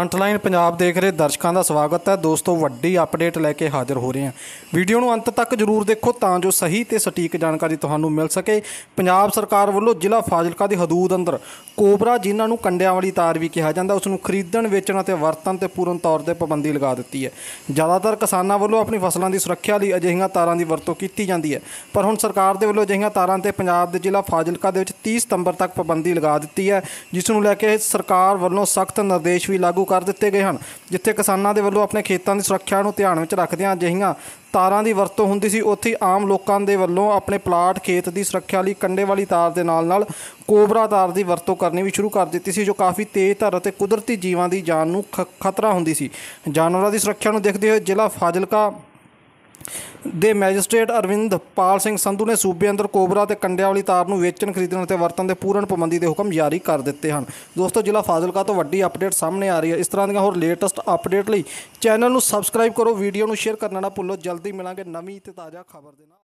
ਅੰਟਲਾਈਨ ਪੰਜਾਬ ਦੇਖ ਰਹੇ ਦਰਸ਼ਕਾਂ ਦਾ ਸਵਾਗਤ ਹੈ ਦੋਸਤੋ ਵੱਡੀ ਅਪਡੇਟ ਲੈ ਕੇ ਹਾਜ਼ਰ ਹੋ ਰਹੇ ਹਾਂ ਵੀਡੀਓ ਨੂੰ ਅੰਤ ਤੱਕ ਜਰੂਰ ਦੇਖੋ ਤਾਂ ਜੋ ਸਹੀ ਤੇ ਸਟੀਕ ਜਾਣਕਾਰੀ ਤੁਹਾਨੂੰ ਮਿਲ ਸਕੇ ਪੰਜਾਬ ਸਰਕਾਰ ਵੱਲੋਂ ਜ਼ਿਲ੍ਹਾ ਫਾਜ਼ਿਲਕਾ ਦੀ ਹਦੂਦ ਅੰਦਰ ਕੋਬਰਾ ਜਿਨ੍ਹਾਂ ਨੂੰ ਕੰਡਿਆਂ ਵਾਲੀ ਤਾਰ ਵੀ ਕਿਹਾ ਜਾਂਦਾ ਉਸ ਨੂੰ ਖਰੀਦਣ ਵੇਚਣ ਅਤੇ ਵਰਤਣ ਤੇ ਪੂਰਨ ਤੌਰ ਤੇ ਪਾਬੰਦੀ ਲਗਾ ਦਿੱਤੀ ਹੈ ਜ਼ਿਆਦਾਤਰ ਕਿਸਾਨਾਂ ਵੱਲੋਂ ਆਪਣੀ ਫਸਲਾਂ ਦੀ ਸੁਰੱਖਿਆ ਲਈ ਅਜਿਹੀਆਂ ਤਾਰਾਂ ਦੀ ਵਰਤੋਂ ਕੀਤੀ ਜਾਂਦੀ ਹੈ ਪਰ ਹੁਣ ਸਰਕਾਰ ਦੇ ਵੱਲੋਂ ਅਜਿਹੀਆਂ ਤਾਰਾਂ ਤੇ ਪੰਜਾਬ ਦੇ ਜ਼ਿਲ੍ਹਾ ਫਾਜ਼ਿਲਕਾ ਦੇ ਵਿੱਚ 30 ਸਤੰਬਰ ਤੱਕ ਪਾਬੰਦੀ ਲਗਾ ਦਿੱਤੀ ਹੈ ਜਿਸ ਨੂੰ ਲੈ ਕੇ ਸਰਕਾਰ ਵੱਲੋਂ ਸਖਤ ਨਿਰਦੇਸ਼ ਵੀ ਲਾਗੂ ਲਾਗੂ ਕਰ ਦਿੱਤੇ ਗਏ ਹਨ ਜਿੱਥੇ ਕਿਸਾਨਾਂ ਦੇ ਵੱਲੋਂ ਆਪਣੇ ਖੇਤਾਂ ਦੀ ਸੁਰੱਖਿਆ ਨੂੰ ਧਿਆਨ ਵਿੱਚ ਰੱਖਦਿਆਂ ਅਜਿਹੀਆਂ ਤਾਰਾਂ ਦੀ ਵਰਤੋਂ ਹੁੰਦੀ ਸੀ ਉੱਥੇ ਆਮ ਲੋਕਾਂ ਦੇ ਵੱਲੋਂ ਆਪਣੇ ਪਲਾਟ ਖੇਤ ਦੀ ਸੁਰੱਖਿਆ ਲਈ ਕੰਡੇ ਵਾਲੀ ਤਾਰ ਦੇ ਨਾਲ ਨਾਲ ਕੋਬਰਾ ਤਾਰ ਦੀ ਵਰਤੋਂ ਕਰਨੀ ਵੀ ਸ਼ੁਰੂ ਕਰ ਦਿੱਤੀ ਸੀ ਜੋ ਕਾਫੀ ਤੇਜ਼ ਧਾਰ ਅਤੇ ਕੁਦਰਤੀ ਜੀਵਾਂ ਦੀ ਜਾਨ ਨੂੰ ਖਤਰਾ ਹੁੰਦੀ ਸੀ ਜਾਨਵਰਾਂ ਦੀ ਸੁਰੱਖਿਆ ਨੂੰ ਦੇਖਦੇ ਹੋਏ ਜ਼ਿਲ੍ਹਾ ਫਾਜ਼ਿਲਕਾ ਦੇ ਮੈਜਿਸਟ੍ਰੇਟ ਅਰਵਿੰਦ ਪਾਲ ਸਿੰਘ ਸੰਧੂ ਨੇ ਸੂਬੇ ਅੰਦਰ ਕੋਬਰਾ ਤੇ ਕੰਡਿਆ ਵਾਲੀ ਤਾਰ ਨੂੰ ਵੇਚਣ ਖਰੀਦਣ ਅਤੇ ਵਰਤਣ ਦੇ ਪੂਰਨ ਪਾਬੰਦੀ ਦੇ ਹੁਕਮ ਜਾਰੀ ਕਰ ਦਿੱਤੇ ਹਨ ਦੋਸਤੋ ਜ਼ਿਲ੍ਹਾ ਫਾਜ਼ਿਲਕਾ ਤੋਂ ਵੱਡੀ ਅਪਡੇਟ ਸਾਹਮਣੇ ਆ ਰਹੀ ਹੈ ਇਸ ਤਰ੍ਹਾਂ ਦੀਆਂ ਹੋਰ ਲੇਟੈਸਟ ਅਪਡੇਟ ਲਈ ਚੈਨਲ ਨੂੰ ਸਬਸਕ੍ਰਾਈਬ ਕਰੋ ਵੀਡੀਓ ਨੂੰ ਸ਼ੇਅਰ ਕਰਨਾ ਨਾ ਭੁੱਲੋ ਜਲਦੀ ਮਿਲਾਂਗੇ ਨਵੀਂ ਤੇ ਤਾਜ਼ਾ ਖਬਰ ਦੇ ਨਾਲ